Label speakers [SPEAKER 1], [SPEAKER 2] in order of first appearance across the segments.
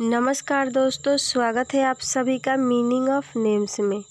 [SPEAKER 1] नमस्कार दोस्तों स्वागत है आप सभी का मीनिंग ऑफ नेम्स में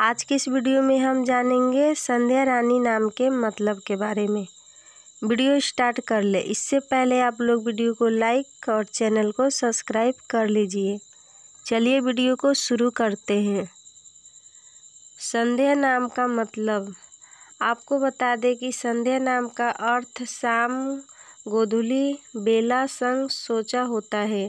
[SPEAKER 1] आज की इस वीडियो में हम जानेंगे संध्या रानी नाम के मतलब के बारे में वीडियो स्टार्ट कर ले इससे पहले आप लोग वीडियो को लाइक और चैनल को सब्सक्राइब कर लीजिए चलिए वीडियो को शुरू करते हैं संध्या नाम का मतलब आपको बता दें कि संध्या नाम का अर्थ शाम गोधुली बेला संग सोचा होता है